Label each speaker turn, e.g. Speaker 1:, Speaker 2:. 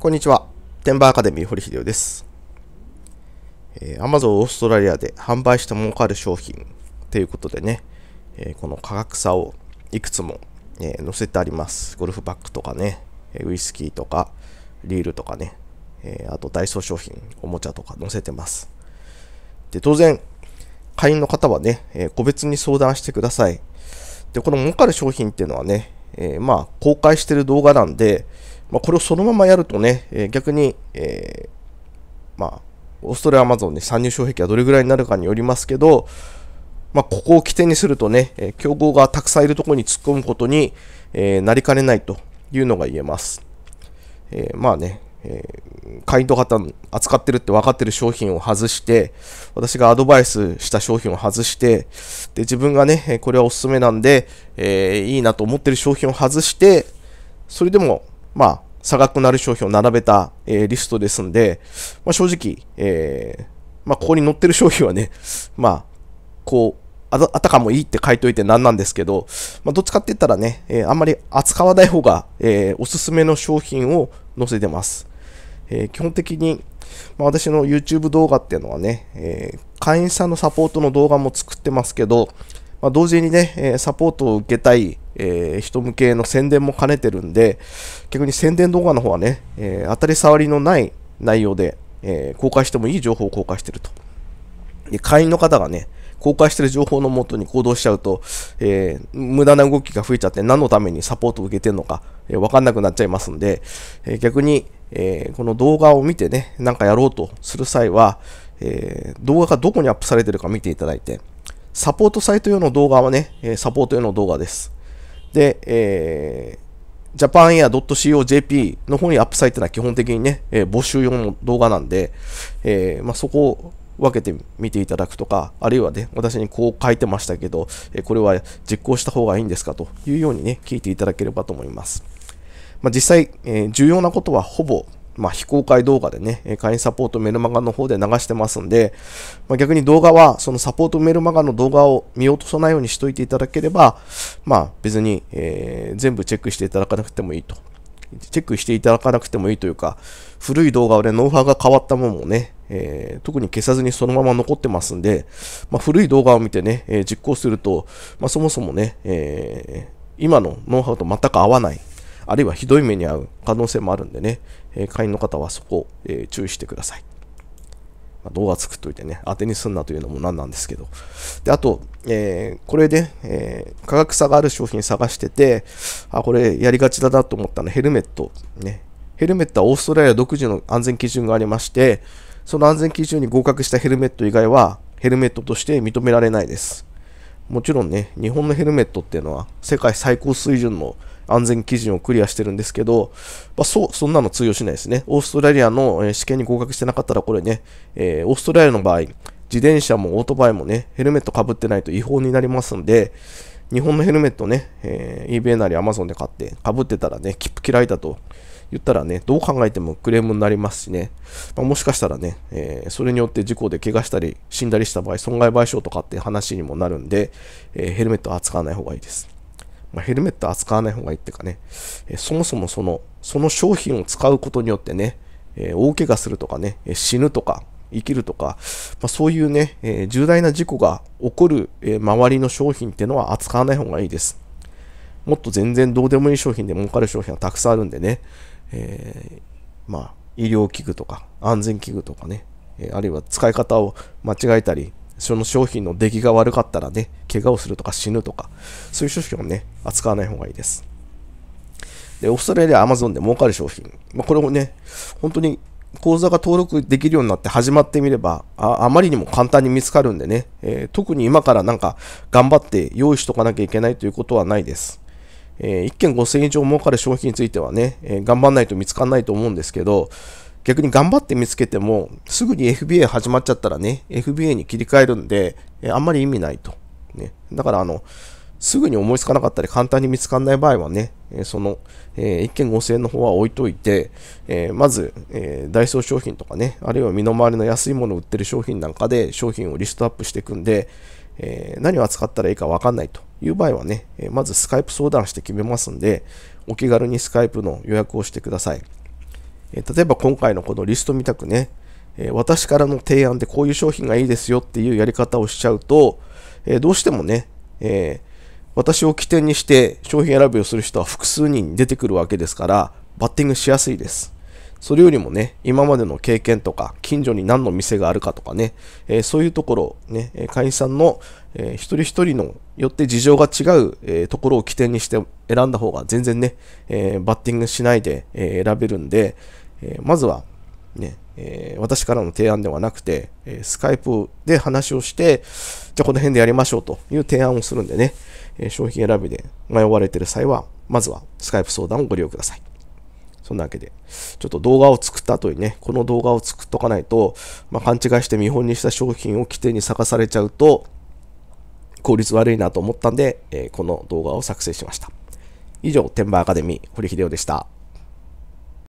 Speaker 1: こんにちは。テンバーアカデミー堀秀夫です。えー、Amazon オーストラリアで販売して儲かる商品ということでね、えー、この価格差をいくつも、えー、載せてあります。ゴルフバッグとかね、えウイスキーとか、リールとかね、えあとダイソー商品、おもちゃとか載せてます。で、当然、会員の方はね、え個別に相談してください。で、この儲かる商品っていうのはね、えー、まあ、公開してる動画なんで、まあ、これをそのままやるとね、えー、逆に、えー、まあ、オーストラリアアマゾンで参入障壁はどれぐらいになるかによりますけど、まあ、ここを起点にするとね、え競合がたくさんいるところに突っ込むことに、えなりかねないというのが言えます。えまあね、えー、会員と方扱ってるって分かってる商品を外して、私がアドバイスした商品を外して、で、自分がね、これはおすすめなんで、えー、いいなと思ってる商品を外して、それでも、まあ、差額なる商品を並べた、えー、リストですんで、まあ、正直、えー、まあ、ここに載ってる商品はね、まあ、こう、あたかもいいって書いといて何なんですけど、まあ、どっちかって言ったらね、えー、あんまり扱わない方が、えー、おすすめの商品を載せてます。えー、基本的に、まあ、私の YouTube 動画っていうのはね、えー、会員さんのサポートの動画も作ってますけど、まあ、同時にね、えサポートを受けたい、えー、人向けの宣伝も兼ねてるんで、逆に宣伝動画の方はね、え当たり障りのない内容で、え公開してもいい情報を公開してると。で会員の方がね、公開してる情報のもとに行動しちゃうと、えー、無駄な動きが増えちゃって、何のためにサポートを受けてるのか、えー、わかんなくなっちゃいますんで、えー、逆に、えこの動画を見てね、なんかやろうとする際は、え動画がどこにアップされてるか見ていただいて、サポートサイト用の動画はね、サポート用の動画です。で、えー japanear.co.jp の方にアップされてるのは基本的にね、え募集用の動画なんで、えまあ、そこを分けてみていただくとか、あるいはね、私にこう書いてましたけど、えこれは実行した方がいいんですかというようにね、聞いていただければと思います。まあ、実際、え重要なことはほぼまあ、非公開動画でね、会員サポートメルマガの方で流してますんで、まあ、逆に動画は、そのサポートメルマガの動画を見落とさないようにしといていただければ、まあ、別に、えー、全部チェックしていただかなくてもいいとチェックしていただかなくてもいいというか、古い動画はね、ノウハウが変わったものもね、えー、特に消さずにそのまま残ってますんで、まあ、古い動画を見てね、えー、実行すると、まあ、そもそもね、えー、今のノウハウと全く合わない、あるいはひどい目に遭う可能性もあるんでね、え会員の方はそこを、え注意してください。ま動画作っといてね、当てにすんなというのも何なんですけど。で、あと、えー、これで、えー、価格差がある商品探してて、あ、これやりがちだなと思ったのヘルメット。ね。ヘルメットはオーストラリア独自の安全基準がありまして、その安全基準に合格したヘルメット以外は、ヘルメットとして認められないです。もちろんね、日本のヘルメットっていうのは世界最高水準の安全基準をクリアしてるんですけど、まあ、そうそんなの通用しないですね。オーストラリアの試験に合格してなかったら、これね、えー、オーストラリアの場合、自転車もオートバイもね、ヘルメットかぶってないと違法になりますんで、日本のヘルメットね、えー、eBay なり Amazon で買って、かぶってたらね、切符嫌いだと言ったらね、どう考えてもクレームになりますしね、まあ、もしかしたらね、えー、それによって事故で怪我したり、死んだりした場合、損害賠償とかって話にもなるんで、えー、ヘルメットは扱わない方がいいです。まあ、ヘルメット扱わない方がいいっていうかね、えそもそもその、その商品を使うことによってね、え大怪我するとかね、え死ぬとか、生きるとか、まあ、そういうね、え重大な事故が起こる、え周りの商品っていうのは扱わない方がいいです。もっと全然どうでもいい商品で儲かる商品はたくさんあるんでね、えー、まあ、医療器具とか、安全器具とかね、えあるいは使い方を間違えたり、その商品の出来が悪かったらね、怪我をするとか死ぬとか、そういう商品をね、扱わない方がいいです。で、オーストラリア、アマゾンで儲かる商品。まあ、これもね、本当に口座が登録できるようになって始まってみれば、ああまりにも簡単に見つかるんでね、えー、特に今からなんか頑張って用意しとかなきゃいけないということはないです。えー、1件5000円以上儲かる商品についてはね、えー、頑張んないと見つかんないと思うんですけど、逆に頑張って見つけても、すぐに FBA 始まっちゃったらね、FBA に切り替えるんで、えあんまり意味ないと。ね、だから、あの、すぐに思いつかなかったり簡単に見つかんない場合はね、その、えー、1件5000円の方は置いといて、えー、まず、えー、ダイソー商品とかね、あるいは身の回りの安いものを売ってる商品なんかで商品をリストアップしていくんで、えー、何を扱ったらいいかわかんないという場合はね、えまずスカイプ相談して決めますんで、お気軽にスカイプの予約をしてください。え例えば今回のこのリスト見たくね、え私からの提案でこういう商品がいいですよっていうやり方をしちゃうと、えどうしてもね、え私を起点にして商品選びをする人は複数人出てくるわけですから、バッティングしやすいです。それよりもね、今までの経験とか、近所に何の店があるかとかね、えー、そういうところ、ね、会員さんの、えー、一人一人のよって事情が違う、えー、ところを起点にして選んだ方が全然ね、えバッティングしないで、え選べるんで、えー、まずは、ね、えー、私からの提案ではなくて、えー、スカイプで話をして、じゃあこの辺でやりましょうという提案をするんでね、えー、商品選びで迷われてる際は、まずはスカイプ相談をご利用ください。そんなわけで、ちょっと動画を作った後にね、この動画を作っとかないと、まあ、勘違いして見本にした商品を規定に探されちゃうと、効率悪いなと思ったんで、えこの動画を作成しました。以上、テンバーアカデミー、堀秀夫でした。